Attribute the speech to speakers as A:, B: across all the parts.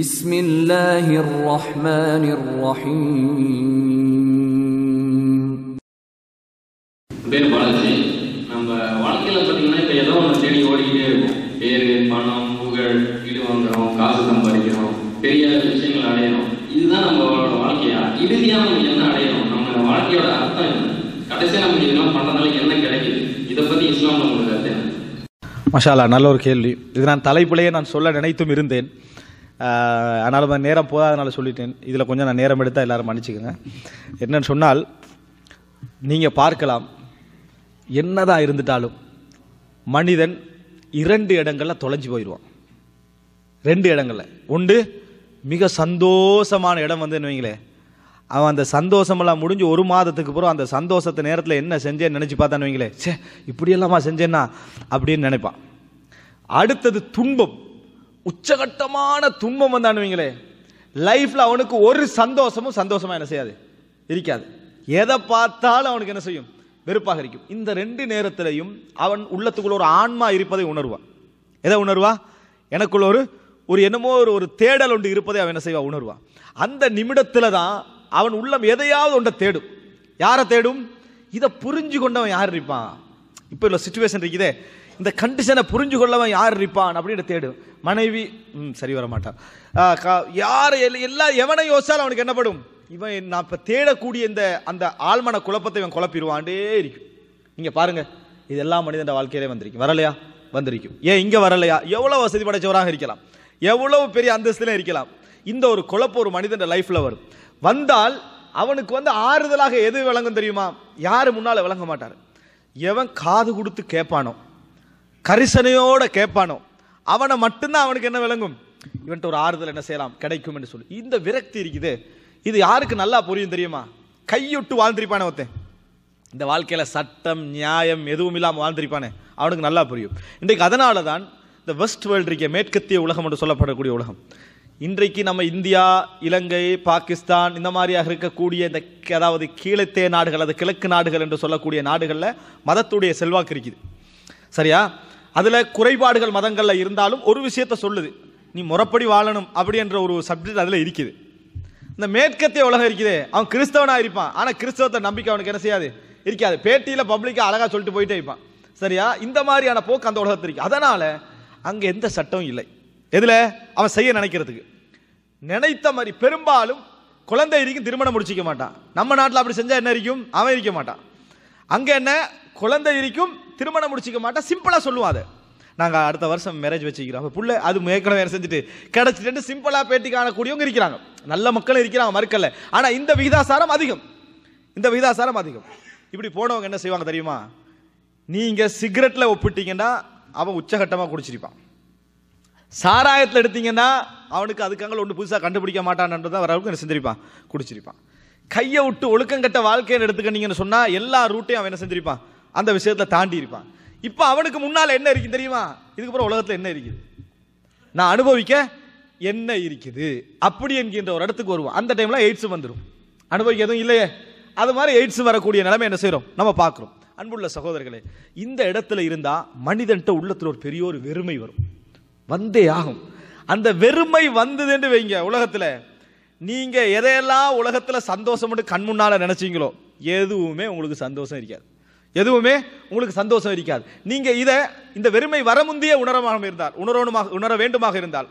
A: بسم الله الرحمن الرحيم பேர் பாலாஜி நம்ம ஏதோ தேடி ஓடிக்கிட்டே இருக்கும் பணம் புகழ் வீடு வாங்குறோம் காசு சம்பாதிக்கிறோம் பெரிய விஷயங்கள் இதுதான் நம்மளோட வாழ்க்கையா நம்ம என்ன நம்ம வாழ்க்கையோட அர்த்தம் என்ன நம்ம இதெல்லாம் என்ன கிடைக்குது இதை இஸ்லாம் நம்மளுக்கு மஷாலா நல்ல ஒரு கேள்வி இது நான் தலைப்பிலேயே நான் சொல்ல நினைத்தும் இருந்தேன் ஆனாலும் நேரம் போதாதனால சொல்லிட்டேன் இதில் கொஞ்சம் நான் நேரம் எடுத்தால் எல்லோரும் மன்னிச்சுக்கங்க என்னன்னு சொன்னால் நீங்கள் பார்க்கலாம் என்னதான் இருந்துட்டாலும் மனிதன் இரண்டு இடங்களில் தொலைஞ்சு போயிடுவான் ரெண்டு இடங்களில் ஒன்று மிக சந்தோஷமான இடம் வந்து வைங்களே அவன் அந்த சந்தோஷமெல்லாம் முடிஞ்சு ஒரு மாதத்துக்கு பிறகு அந்த சந்தோஷத்தை நேரத்தில் என்ன செஞ்சேன்னு நினச்சி பார்த்தான்னு வைங்களே சே இப்படியெல்லாமா செஞ்சேன்னா அப்படின்னு நினைப்பான் அடுத்தது துன்பம் உச்சகட்டமான துன்பம் வந்தானுவீங்களே லைஃப்பில் அவனுக்கு ஒரு சந்தோஷமும் சந்தோஷமாக என்ன செய்யாது இருக்காது எதை பார்த்தாலும் அவனுக்கு என்ன செய்யும் வெறுப்பாக இருக்கும் இந்த ரெண்டு நேரத்திலையும் அவன் உள்ளத்துக்குள்ள ஒரு ஆன்மா இருப்பதை உணர்வான் எதை உணர்வா எனக்குள்ள ஒரு ஒரு என்னமோ ஒரு ஒரு தேடல் ஒன்று இருப்பதை அவன் என்ன செய்வான் உணர்வான் அந்த நிமிடத்தில் தான் அவன் உள்ளம் எதையாவது ஒன்றை தேடும் யாரை தேடும் இதை புரிஞ்சு கொண்டவன் யார் இருப்பான் இப்போ உள்ள சுச்சுவேஷன் இருக்குதே இந்த கண்டிஷனை புரிஞ்சு கொள்ளவன் யார் இருப்பான் அப்படின்னு தேடும் மனைவி ம் சரி வர மாட்டான் யார் எல்லா எவனை யோசிச்சாலும் அவனுக்கு என்னப்படும் இவன் நான் இப்போ தேடக்கூடிய இந்த அந்த ஆழ்மன குழப்பத்தை இவன் குழப்பிடுவான்டே இருக்கும் நீங்கள் பாருங்கள் இதெல்லாம் மனிதன் வாழ்க்கையிலே வந்திருக்கும் வரலையா வந்திருக்கும் ஏன் இங்கே வரலையா எவ்வளோ வசதி படைச்சவராக இருக்கலாம் எவ்வளோ பெரிய அந்தஸ்துல இருக்கலாம் இந்த ஒரு குழப்பம் ஒரு மனிதன் லைஃப்பில் வரும் வந்தால் அவனுக்கு வந்து ஆறுதலாக எது விளங்கும் தெரியுமா யார் முன்னால் விளங்க மாட்டார் எவன் காது கொடுத்து கேட்பானோ கரிசனையோட கேட்பானோ அவனை மட்டும்தான் அவனுக்கு என்ன விளங்கும் இவன்ட்டு ஒரு ஆறுதல் என்ன செய்யலாம் கிடைக்கும் என்று சொல்லி இந்த விரக்தி இருக்குது இது யாருக்கு நல்லா புரியும் தெரியுமா கையொட்டு வாழ்ந்திருப்பானே ஒருத்தன் இந்த வாழ்க்கையில் சட்டம் நியாயம் எதுவும் இல்லாமல் வாழ்ந்திருப்பானே அவனுக்கு நல்லா புரியும் இன்றைக்கு அதனால தான் இந்த வெஸ்ட் வேர்ல்டு இருக்க மேற்கத்திய உலகம் என்று சொல்லப்படக்கூடிய உலகம் இன்றைக்கு நம்ம இந்தியா இலங்கை பாகிஸ்தான் இந்த மாதிரியாக இருக்கக்கூடிய இந்த அதாவது கீழத்தே நாடுகள் அது கிழக்கு நாடுகள் என்று சொல்லக்கூடிய நாடுகளில் மதத்துடைய செல்வாக்கு இருக்குது சரியா அதில் குறைபாடுகள் மதங்களில் இருந்தாலும் ஒரு விஷயத்த சொல்லுது நீ முறப்படி வாழணும் அப்படின்ற ஒரு சப்ஜெக்ட் அதில் இருக்குது இந்த மேற்கத்திய உலகம் இருக்குது அவன் கிறிஸ்தவனாக இருப்பான் ஆனால் கிறிஸ்தவத்தை நம்பிக்கை அவனுக்கு என்ன செய்யாது இருக்காது பேட்டியில் பப்ளிக்காக அழகாக சொல்லிட்டு போயிட்டே இருப்பான் சரியா இந்த மாதிரியான போக்கு அந்த உலகத்தில் இருக்குது அதனால் அங்கே எந்த சட்டமும் இல்லை எதில் அவன் செய்ய நினைக்கிறதுக்கு நினைத்த மாதிரி பெரும்பாலும் குழந்தை இருக்கும் திருமணம் முடிச்சிக்க மாட்டான் நம்ம நாட்டில் அப்படி செஞ்சால் என்ன இருக்கும் அவன் இருக்க மாட்டான் அங்கே என்ன குழந்தை இருக்கும் திருமணம் முடிச்சிக்க மாட்டேன் சிம்பிளாக சொல்லுவான் அதை நாங்கள் அடுத்த வருஷம் மேரேஜ் வச்சுக்கிறோம் அப்போ புள்ள அது ஏற்கனவே செஞ்சுட்டு கிடச்சிட்டு சிம்பிளாக பேட்டி காணக்கூடியவங்க இருக்கிறாங்க நல்ல மக்களும் இருக்கிறாங்க மறுக்கல ஆனால் இந்த விகிதாசாரம் அதிகம் இந்த விகிதாசாரம் அதிகம் இப்படி போனவங்க என்ன செய்வாங்க தெரியுமா நீங்கள் சிகரெட்டில் ஒப்பிட்டீங்கன்னா அவன் உச்சகட்டமாக குடிச்சிருப்பான் சாராயத்தில் எடுத்தீங்கன்னா அவனுக்கு அதுக்காக ஒன்று புதுசாக கண்டுபிடிக்க மாட்டான்ன்றதான் அளவுக்கு என்ன செஞ்சிருப்பான் குடிச்சிருப்பான் கையை விட்டு ஒழுக்கம் கட்ட வாழ்க்கையை எடுத்துக்கணிங்கன்னு சொன்னால் எல்லா ரூட்டையும் அவன் என்ன செஞ்சிருப்பான் அந்த விஷயத்தில் தாண்டி இருப்பான் இப்போ அவனுக்கு முன்னால் என்ன இருக்குது தெரியுமா இதுக்கப்புறம் உலகத்தில் என்ன இருக்குது நான் அனுபவிக்க என்ன இருக்குது அப்படி என்கின்ற ஒரு இடத்துக்கு வருவோம் அந்த டைமில் எய்ட்ஸும் வந்துடும் அனுபவிக்க எதுவும் இல்லையே அது மாதிரி எய்ட்ஸ் வரக்கூடிய நிலைமை என்ன செய்கிறோம் நம்ம பார்க்குறோம் அன்புள்ள சகோதரர்களே இந்த இடத்துல இருந்தால் மனிதன்ட்ட உள்ளத்தில் ஒரு பெரிய ஒரு வெறுமை வரும் வந்தே ஆகும் அந்த வெறுமை வந்ததுன்னு வைங்க உலகத்தில் நீங்கள் எதையெல்லாம் உலகத்தில் சந்தோஷம்னு கண் முன்னால் நினச்சிங்களோ எதுவுமே உங்களுக்கு சந்தோஷம் இருக்காது எதுவுமே உங்களுக்கு சந்தோஷம் இருக்காது நீங்கள் இதை இந்த வெறுமை வர முந்தைய உணரமாக இருந்தால் உணரணுமாக உணர வேண்டுமாக இருந்தால்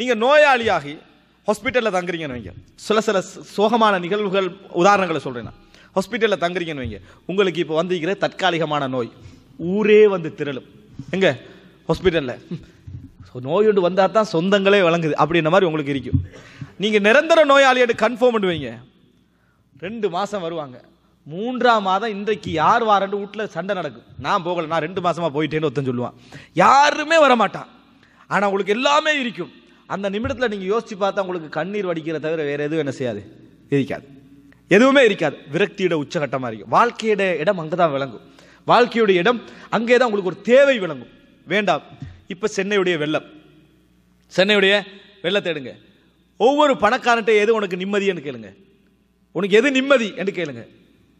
A: நீங்கள் நோயாளியாகி ஹாஸ்பிட்டலில் தங்குறீங்கன்னு வைங்க சில சில சோகமான நிகழ்வுகள் உதாரணங்களை சொல்கிறேன் நான் ஹாஸ்பிட்டலில் தங்குறீங்கன்னு வைங்க உங்களுக்கு இப்போ வந்திருக்கிற தற்காலிகமான நோய் ஊரே வந்து திரளும் எங்கே ஹாஸ்பிட்டலில் நோய் ஒன்று வந்தால் தான் சொந்தங்களே வழங்குது அப்படின்ற மாதிரி உங்களுக்கு இருக்கும் நீங்கள் நிரந்தர நோயாளியாட்டு கன்ஃபார்ம் பண்ணுவீங்க ரெண்டு மாதம் வருவாங்க மூன்றாம் மாதம் இன்றைக்கு யார் வாரண்டு வீட்டில் சண்டை நடக்கும் நான் போகலை நான் ரெண்டு மாதமாக போயிட்டேன்னு ஒருத்தன் சொல்லுவான் யாருமே வரமாட்டான் ஆனால் உங்களுக்கு எல்லாமே இருக்கும் அந்த நிமிடத்தில் நீங்கள் யோசித்து பார்த்தா உங்களுக்கு கண்ணீர் வடிக்கிற தவிர வேறு எதுவும் என்ன செய்யாது இருக்காது எதுவுமே இருக்காது விரக்தியோட உச்சகட்டமாக இருக்கும் வாழ்க்கையோட இடம் அங்கே தான் விளங்கும் வாழ்க்கையுடைய இடம் அங்கே தான் உங்களுக்கு ஒரு தேவை விளங்கும் வேண்டாம் இப்போ சென்னையுடைய வெள்ளம் சென்னையுடைய வெள்ளத்தை எடுங்க ஒவ்வொரு பணக்காரன்ட்டே எது உனக்கு நிம்மதின்னு கேளுங்க உனக்கு எது நிம்மதி என்று கேளுங்க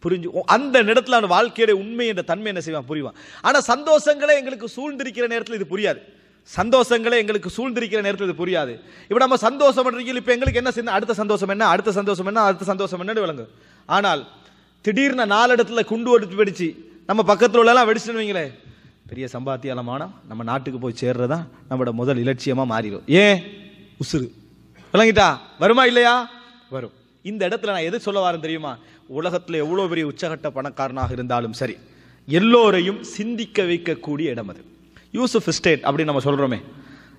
A: புரிஞ்சு அந்த நேரத்தில் அவன் வாழ்க்கையுடைய உண்மை என்ற தன்மை என்ன செய்வான் புரிவான் ஆனால் சந்தோஷங்களே எங்களுக்கு சூழ்ந்திருக்கிற நேரத்தில் இது புரியாது சந்தோஷங்களே எங்களுக்கு சூழ்ந்திருக்கிற நேரத்தில் இது புரியாது இப்போ நம்ம சந்தோஷம் இப்போ எங்களுக்கு என்ன செய்யணும் அடுத்த சந்தோஷம் என்ன அடுத்த சந்தோஷம் என்ன அடுத்த சந்தோஷம் என்னன்னு விளங்கும் ஆனால் திடீர்னு நாலு இடத்துல குண்டு எடுத்து வெடிச்சு நம்ம பக்கத்தில் உள்ளலாம் வெடிச்சுன்னு வைங்களேன் பெரிய சம்பாத்தியாலமானா நம்ம நாட்டுக்கு போய் சேர்றதா நம்மளோட முதல் இலட்சியமாக மாறிடும் ஏன் உசுறு விளங்கிட்டா வருமா இல்லையா வரும் இந்த இடத்துல நான் எது சொல்ல வரேன் தெரியுமா உலகத்தில் எவ்வளோ பெரிய உச்சகட்ட பணக்காரனாக இருந்தாலும் சரி எல்லோரையும் சிந்திக்க வைக்கக்கூடிய இடம் அது யூசுஃப் ஸ்டேட் அப்படின்னு நம்ம சொல்கிறோமே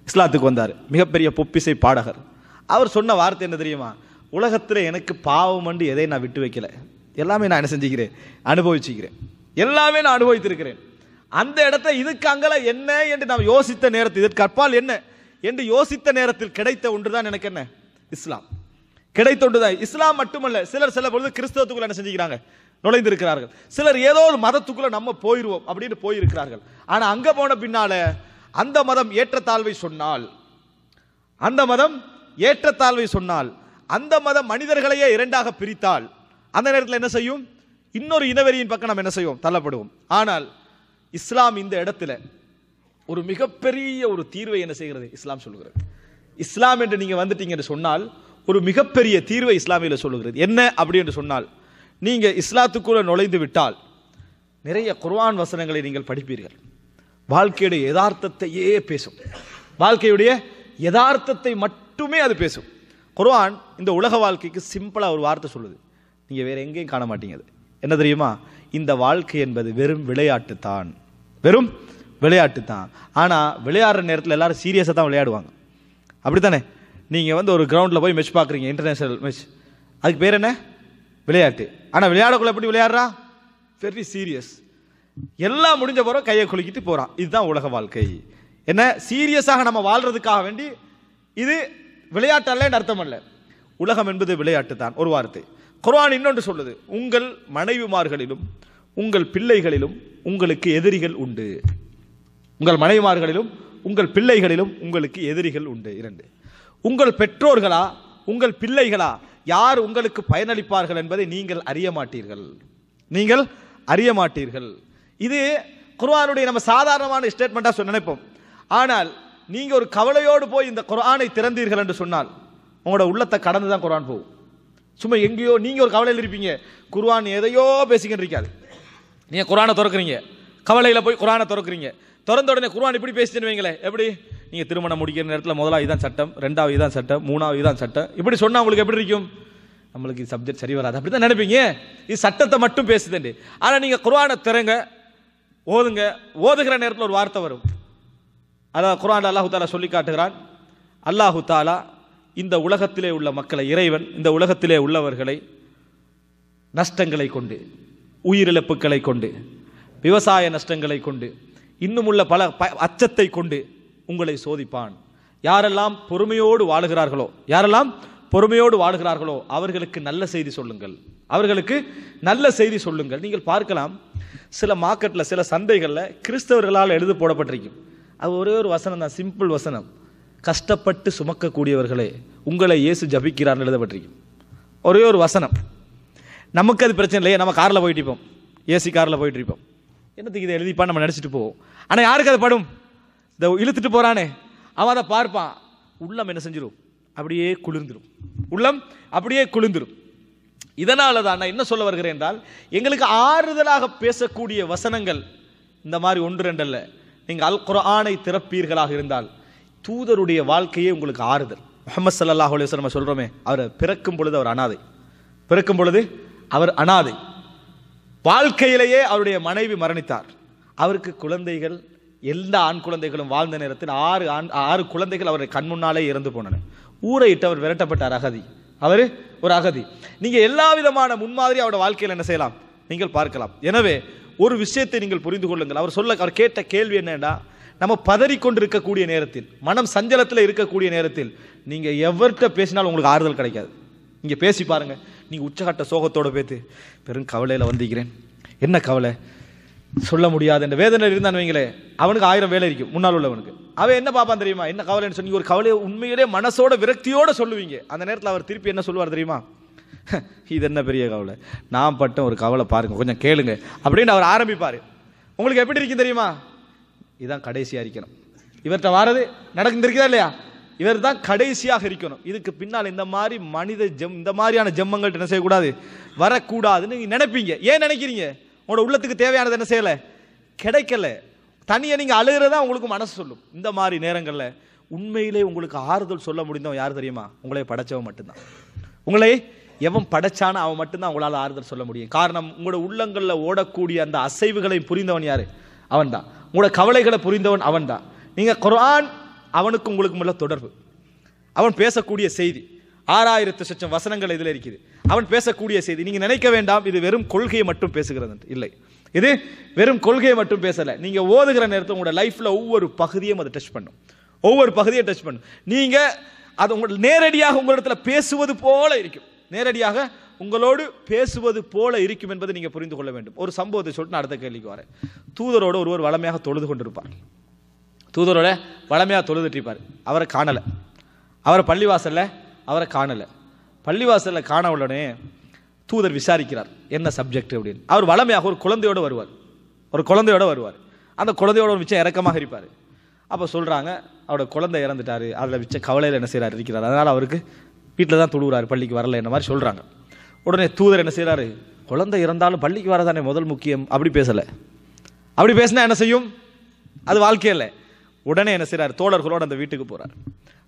A: இஸ்லாத்துக்கு வந்தார் மிகப்பெரிய பொப்பிசை பாடகர் அவர் சொன்ன வார்த்தை என்ன தெரியுமா உலகத்தில் எனக்கு பாவம் அண்டு எதை நான் விட்டு வைக்கல எல்லாமே நான் என்ன செஞ்சுக்கிறேன் அனுபவிச்சுக்கிறேன் எல்லாமே நான் அனுபவித்திருக்கிறேன் அந்த இடத்த இதுக்கு அங்கே என்ன என்று நாம் யோசித்த நேரத்தில் இதற்கு அப்பால் என்ன என்று யோசித்த நேரத்தில் கிடைத்த ஒன்று தான் எனக்கு என்ன இஸ்லாம் கிடைத்தொண்டுதான் இஸ்லாம் மட்டுமல்ல சிலர் சில பொழுது கிறிஸ்தவத்துக்குள்ள என்ன செஞ்சுக்கிறாங்க நுழைந்திருக்கிறார்கள் சிலர் ஏதோ ஒரு மதத்துக்குள்ள நம்ம போயிடுவோம் அப்படின்னு போயிருக்கிறார்கள் ஆனா அங்க போன பின்னால அந்த மதம் ஏற்றத்தாழ்வை சொன்னால் அந்த மதம் ஏற்றத்தாழ்வை சொன்னால் அந்த மதம் மனிதர்களையே இரண்டாக பிரித்தால் அந்த நேரத்தில் என்ன செய்யும் இன்னொரு இனவெறியின் பக்கம் நம்ம என்ன செய்வோம் தள்ளப்படுவோம் ஆனால் இஸ்லாம் இந்த இடத்துல ஒரு மிகப்பெரிய ஒரு தீர்வை என்ன செய்கிறது இஸ்லாம் சொல்கிறது இஸ்லாம் என்று நீங்கள் வந்துட்டீங்க என்று சொன்னால் ஒரு மிகப்பெரிய தீர்வை இஸ்லாமியில் சொல்லுகிறது என்ன அப்படி என்று சொன்னால் நீங்கள் இஸ்லாத்துக்குள்ளே நுழைந்து விட்டால் நிறைய குர்வான் வசனங்களை நீங்கள் படிப்பீர்கள் வாழ்க்கையுடைய யதார்த்தத்தையே பேசும் வாழ்க்கையுடைய யதார்த்தத்தை மட்டுமே அது பேசும் குர்வான் இந்த உலக வாழ்க்கைக்கு சிம்பிளாக ஒரு வார்த்தை சொல்லுது நீங்கள் வேறு எங்கேயும் காண மாட்டீங்க அது என்ன தெரியுமா இந்த வாழ்க்கை என்பது வெறும் விளையாட்டு தான் வெறும் விளையாட்டு தான் ஆனால் விளையாடுற நேரத்தில் எல்லாரும் சீரியஸாக தான் விளையாடுவாங்க அப்படி தானே நீங்கள் வந்து ஒரு கிரவுண்டில் போய் மெச் பார்க்குறீங்க இன்டர்நேஷ்னல் மெச் அதுக்கு பேர் என்ன விளையாட்டு ஆனால் விளையாடக்குள்ள எப்படி விளையாடுறா வெரி சீரியஸ் எல்லாம் முடிஞ்ச போகிறோம் கையை குலுக்கிட்டு போகிறான் இதுதான் உலக வாழ்க்கை என்ன சீரியஸாக நம்ம வாழ்கிறதுக்காக வேண்டி இது விளையாட்டு அர்த்தம் அல்ல உலகம் என்பது விளையாட்டு தான் ஒரு வார்த்தை குரான் இன்னொன்று சொல்லுது உங்கள் மனைவிமார்களிலும் உங்கள் பிள்ளைகளிலும் உங்களுக்கு எதிரிகள் உண்டு உங்கள் மனைவிமார்களிலும் உங்கள் பிள்ளைகளிலும் உங்களுக்கு எதிரிகள் உண்டு இரண்டு உங்கள் பெற்றோர்களா உங்கள் பிள்ளைகளா யார் உங்களுக்கு பயனளிப்பார்கள் என்பதை நீங்கள் அறிய மாட்டீர்கள் நீங்கள் அறிய மாட்டீர்கள் இது குர்வானுடைய நம்ம சாதாரணமான ஸ்டேட்மெண்ட்டாக நினைப்போம் ஆனால் நீங்கள் ஒரு கவலையோடு போய் இந்த குரானை திறந்தீர்கள் என்று சொன்னால் உங்களோட உள்ளத்தை கடந்து தான் குரான் போகும் சும்மா எங்கேயோ நீங்கள் ஒரு கவலையில் இருப்பீங்க குர்வான் எதையோ பேசிக்கிட்டு இருக்காது நீங்கள் குரானை திறக்கிறீங்க கவலையில் போய் குரானை திறக்கிறீங்க திறந்த உடனே குர்வான் இப்படி பேசிட்டு வைங்களேன் எப்படி நீங்கள் திருமணம் முடிக்கிற நேரத்தில் முதலாவது தான் சட்டம் ரெண்டாவது தான் சட்டம் மூணாவது தான் சட்டம் இப்படி சொன்னால் உங்களுக்கு எப்படி இருக்கும் நம்மளுக்கு சப்ஜெக்ட் சரி வராது அப்படி தான் நினைப்பீங்க இது சட்டத்தை மட்டும் பேசுதண்டி ஆனால் நீங்கள் குரானை திறங்க ஓதுங்க ஓதுகிற நேரத்தில் ஒரு வார்த்தை வரும் அதான் குரான் அல்லாஹு தாலா சொல்லி காட்டுகிறான் அல்லாஹு தாலா இந்த உலகத்திலே உள்ள மக்களை இறைவன் இந்த உலகத்திலே உள்ளவர்களை நஷ்டங்களை கொண்டு உயிரிழப்புகளை கொண்டு விவசாய நஷ்டங்களை கொண்டு இன்னும் உள்ள பல அச்சத்தை கொண்டு உங்களை சோதிப்பான் யாரெல்லாம் பொறுமையோடு வாழுகிறார்களோ யாரெல்லாம் பொறுமையோடு வாழுகிறார்களோ அவர்களுக்கு நல்ல செய்தி சொல்லுங்கள் அவர்களுக்கு நல்ல செய்தி சொல்லுங்கள் நீங்கள் பார்க்கலாம் சில மார்க்கெட்டில் சில சந்தைகளில் கிறிஸ்தவர்களால் எழுது போடப்பட்டிருக்கும் அது ஒரே ஒரு வசனம் தான் சிம்பிள் வசனம் கஷ்டப்பட்டு சுமக்கக்கூடியவர்களே உங்களை இயேசு ஜபிக்கிறார்னு எழுதப்பட்டிருக்கும் ஒரே ஒரு வசனம் நமக்கு அது பிரச்சனை இல்லையே நம்ம காரில் போயிட்டு இருப்போம் ஏசி காரில் போயிட்டு இருப்போம் என்னத்துக்கு இதை எழுதிப்பா நம்ம நினச்சிட்டு போவோம் ஆனால் யாருக்கு அது படும் இந்த இழுத்துட்டு போகிறானே அவன் அதை பார்ப்பான் உள்ளம் என்ன செஞ்சிடும் அப்படியே குளிர்ந்துடும் உள்ளம் அப்படியே குளிர்ந்துடும் இதனால தான் நான் என்ன சொல்ல வருகிறேன் என்றால் எங்களுக்கு ஆறுதலாக பேசக்கூடிய வசனங்கள் இந்த மாதிரி ஒன்று ரெண்டல்ல நீங்கள் அல் குரானை திறப்பீர்களாக இருந்தால் தூதருடைய வாழ்க்கையே உங்களுக்கு ஆறுதல் முகமது சல்லாஹ் அலுவலி நம்ம சொல்கிறோமே அவர் பிறக்கும் பொழுது அவர் அனாதை பிறக்கும் பொழுது அவர் அனாதை வாழ்க்கையிலேயே அவருடைய மனைவி மரணித்தார் அவருக்கு குழந்தைகள் எல்லா ஆண் குழந்தைகளும் வாழ்ந்த நேரத்தில் ஆறு ஆண் ஆறு குழந்தைகள் அவருடைய கண் முன்னாலே இறந்து போனன ஊரை இட்டு அவர் விரட்டப்பட்டார் அகதி அவர் ஒரு அகதி நீங்கள் எல்லா விதமான முன்மாதிரி அவரோட வாழ்க்கையில் என்ன செய்யலாம் நீங்கள் பார்க்கலாம் எனவே ஒரு விஷயத்தை நீங்கள் புரிந்து கொள்ளுங்கள் அவர் சொல்ல அவர் கேட்ட கேள்வி என்னென்னா நம்ம பதறிக்கொண்டிருக்கக்கூடிய நேரத்தில் மனம் சஞ்சலத்தில் இருக்கக்கூடிய நேரத்தில் நீங்கள் எவர்கிட்ட பேசினாலும் உங்களுக்கு ஆறுதல் கிடைக்காது நீங்கள் பேசி பாருங்கள் நீங்கள் உச்சகட்ட சோகத்தோடு பேத்து பெரும் கவலையில் வந்திக்கிறேன் என்ன கவலை சொல்ல முடியாது இந்த வேதனை இருந்தான் வைங்களே அவனுக்கு ஆயிரம் வேலை இருக்கும் முன்னால் உள்ளவனுக்கு அவன் என்ன பார்ப்பான் தெரியுமா என்ன கவலைன்னு சொல்லி ஒரு கவலையை உண்மையிலே மனசோட விரக்தியோடு சொல்லுவீங்க அந்த நேரத்தில் அவர் திருப்பி என்ன சொல்லுவார் தெரியுமா இது என்ன பெரிய கவலை நான் பட்ட ஒரு கவலை பாருங்க கொஞ்சம் கேளுங்க அப்படின்னு அவர் ஆரம்பிப்பார் உங்களுக்கு எப்படி இருக்கும் தெரியுமா இதுதான் கடைசியாக இருக்கணும் இவர்கிட்ட வாரது நடக்குந்திருக்குதா இல்லையா இவர் தான் கடைசியாக இருக்கணும் இதுக்கு பின்னால் இந்த மாதிரி மனித ஜெம் இந்த மாதிரியான ஜெம்மங்கள்ட்ட என்ன செய்யக்கூடாது வரக்கூடாதுன்னு நினைப்பீங்க ஏன் நினைக்கிறீங்க உங்களோட உள்ளத்துக்கு தேவையானது என்ன செய்யலை கிடைக்கல தனியாக நீங்கள் அழுகிறதா உங்களுக்கு மனசு சொல்லும் இந்த மாதிரி நேரங்களில் உண்மையிலே உங்களுக்கு ஆறுதல் சொல்ல முடிந்தவன் யார் தெரியுமா உங்களை படைச்சவன் மட்டும்தான் உங்களை எவன் படைச்சானோ அவன் மட்டும்தான் உங்களால் ஆறுதல் சொல்ல முடியும் காரணம் உங்களோட உள்ளங்களில் ஓடக்கூடிய அந்த அசைவுகளை புரிந்தவன் யார் அவன் தான் உங்களோட கவலைகளை புரிந்தவன் அவன் தான் நீங்கள் குரான் அவனுக்கும் உங்களுக்கு உள்ள தொடர்பு அவன் பேசக்கூடிய செய்தி ஆறாயிரத்து லட்சம் வசனங்கள் இதில் இருக்குது அவன் பேசக்கூடிய செய்தி நீங்கள் நினைக்க வேண்டாம் இது வெறும் கொள்கையை மட்டும் பேசுகிறது இல்லை இது வெறும் கொள்கையை மட்டும் பேசலை நீங்கள் ஓதுகிற நேரத்தில் உங்களோட லைஃப்பில் ஒவ்வொரு பகுதியும் அதை டச் பண்ணும் ஒவ்வொரு பகுதியை டச் பண்ணும் நீங்கள் அது உங்கள் நேரடியாக உங்களிடத்தில் பேசுவது போல இருக்கும் நேரடியாக உங்களோடு பேசுவது போல இருக்கும் என்பதை நீங்கள் புரிந்து கொள்ள வேண்டும் ஒரு சம்பவத்தை சொல்லிட்டு நான் அடுத்த கேள்விக்கு வரேன் தூதரோடு ஒருவர் வளமையாக தொழுது கொண்டிருப்பார் தூதரோட வளமையாக தொழுதுட்டிருப்பார் அவரை காணலை அவரை பள்ளிவாசலில் அவரை காணலை பள்ளிவாசலில் காண உடனே தூதர் விசாரிக்கிறார் என்ன சப்ஜெக்ட் அப்படின்னு அவர் வளமையாக ஒரு குழந்தையோடு வருவார் ஒரு குழந்தையோடு வருவார் அந்த குழந்தையோட ஒரு மிச்சம் இறக்கமாக இருப்பார் அப்போ சொல்கிறாங்க அவரோட குழந்தை இறந்துட்டார் அதில் மிச்சம் கவலையில் என்ன செய்கிறார் இருக்கிறார் அதனால் அவருக்கு வீட்டில் தான் தொழுகிறார் பள்ளிக்கு வரல என்ன மாதிரி சொல்கிறாங்க உடனே தூதர் என்ன செய்கிறாரு குழந்தை இறந்தாலும் பள்ளிக்கு வரதானே முதல் முக்கியம் அப்படி பேசலை அப்படி பேசினா என்ன செய்யும் அது வாழ்க்கையில் உடனே என்ன செய்கிறார் தோழர்களோடு அந்த வீட்டுக்கு போகிறார்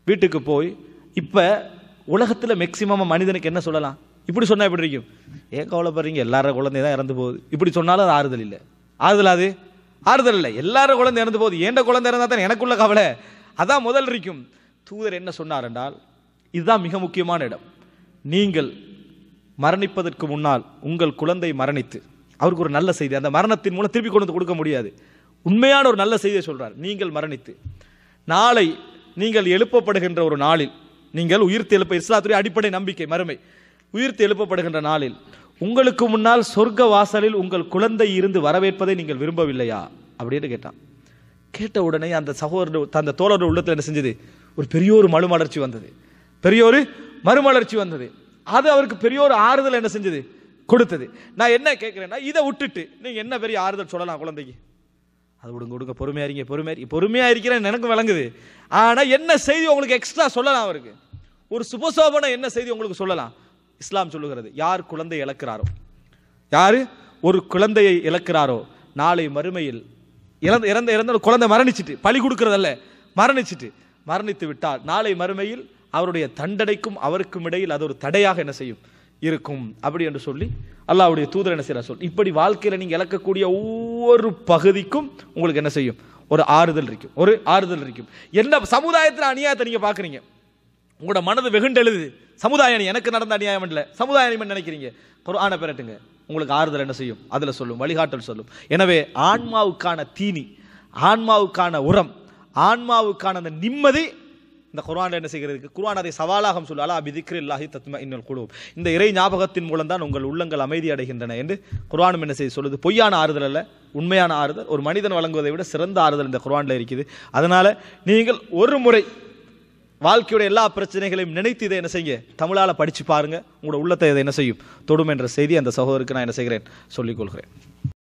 A: வீட்டுக்கு போய் இப்போ உலகத்தில் மேக்சிமம் மனிதனுக்கு என்ன சொல்லலாம் இப்படி சொன்னால் எப்படி இருக்கும் ஏன் கவலைப்படுறீங்க எல்லார குழந்தை தான் இறந்து போகுது இப்படி சொன்னாலும் அது ஆறுதல் இல்லை ஆறுதல் அது ஆறுதல் இல்லை எல்லார குழந்தை இறந்து போகுது ஏண்ட குழந்தை இறந்தால் தான் எனக்குள்ள கவலை அதான் முதல் இருக்கும் தூதர் என்ன சொன்னார் என்றால் இதுதான் மிக முக்கியமான இடம் நீங்கள் மரணிப்பதற்கு முன்னால் உங்கள் குழந்தை மரணித்து அவருக்கு ஒரு நல்ல செய்தி அந்த மரணத்தின் மூலம் திருப்பி கொண்டு கொடுக்க முடியாது உண்மையான ஒரு நல்ல செய்தியை சொல்கிறார் நீங்கள் மரணித்து நாளை நீங்கள் எழுப்பப்படுகின்ற ஒரு நாளில் நீங்கள் உயிர்த்து எழுப்ப இஸ்லாத்துடைய அடிப்படை நம்பிக்கை மறுமை உயிர்த்து எழுப்பப்படுகின்ற நாளில் உங்களுக்கு முன்னால் சொர்க்க வாசலில் உங்கள் குழந்தை இருந்து வரவேற்பதை நீங்கள் விரும்பவில்லையா அப்படின்னு கேட்டான் கேட்ட உடனே அந்த சகோதர அந்த தோழர் உள்ளத்தில் என்ன செஞ்சது ஒரு பெரிய ஒரு மறுமலர்ச்சி வந்தது பெரிய ஒரு மறுமலர்ச்சி வந்தது அது அவருக்கு பெரிய ஒரு ஆறுதல் என்ன செஞ்சது கொடுத்தது நான் என்ன கேட்குறேன்னா இதை விட்டுட்டு நீங்கள் என்ன பெரிய ஆறுதல் சொல்லலாம் குழந்தைக்கு அது விடுங்க விடுங்க பொறுமையாக இருங்க பொறுமையாக பொறுமையாக இருக்கிறேன் எனக்கும் விளங்குது ஆனால் என்ன செய்தி உங்களுக்கு எக்ஸ்ட்ரா சொல்லலாம் அவருக்கு ஒரு சுபசோபனை என்ன செய்தி உங்களுக்கு சொல்லலாம் இஸ்லாம் சொல்லுகிறது யார் குழந்தை இழக்கிறாரோ யார் ஒரு குழந்தையை இழக்கிறாரோ நாளை மறுமையில் இறந்த இறந்த இறந்த குழந்தை மரணிச்சிட்டு பழி கொடுக்கறதல்ல மரணிச்சிட்டு மரணித்து விட்டால் நாளை மறுமையில் அவருடைய தண்டனைக்கும் அவருக்கும் இடையில் அது ஒரு தடையாக என்ன செய்யும் இருக்கும் அப்படி என்று சொல்லி அல்லாவுடைய தூதர் என்ன செய்யற சொல் இப்படி வாழ்க்கையில் நீங்கள் இழக்கக்கூடிய ஒவ்வொரு பகுதிக்கும் உங்களுக்கு என்ன செய்யும் ஒரு ஆறுதல் இருக்கும் ஒரு ஆறுதல் இருக்கும் என்ன சமுதாயத்தில் அநியாயத்தை நீங்கள் பார்க்குறீங்க உங்களோட மனது வெகுண்டெழுது அணி எனக்கு நடந்த அநியாயம் இல்லை சமுதாயம் நினைக்கிறீங்க குரானை பெறட்டுங்க உங்களுக்கு ஆறுதல் என்ன செய்யும் அதில் சொல்லும் வழிகாட்டல் சொல்லும் எனவே ஆன்மாவுக்கான தீனி ஆன்மாவுக்கான உரம் ஆன்மாவுக்கான அந்த நிம்மதி இந்த குரான் என்ன செய்கிறதுக்கு குரான் அதை சவாலாக சொல்லலாம் அபிதிக்ர இல்லாஹி தத்ம இன்னல் குழு இந்த இறை ஞாபகத்தின் மூலம் தான் உங்கள் உள்ளங்கள் அமைதி அடைகின்றன என்று குரானும் என்ன செய்ய சொல்லுது பொய்யான ஆறுதல் அல்ல உண்மையான ஆறுதல் ஒரு மனிதன் வழங்குவதை விட சிறந்த ஆறுதல் இந்த குரானில் இருக்குது அதனால் நீங்கள் ஒரு முறை வாழ்க்கையோட எல்லா பிரச்சனைகளையும் நினைத்து இதை என்ன செய்ய தமிழால் படித்து பாருங்கள் உங்களோட உள்ளத்தை இதை என்ன செய்யும் தொடும் என்ற செய்தி அந்த சகோதரருக்கு நான் என்ன செய்கிறேன் சொல்லிக்கொள்கிறேன்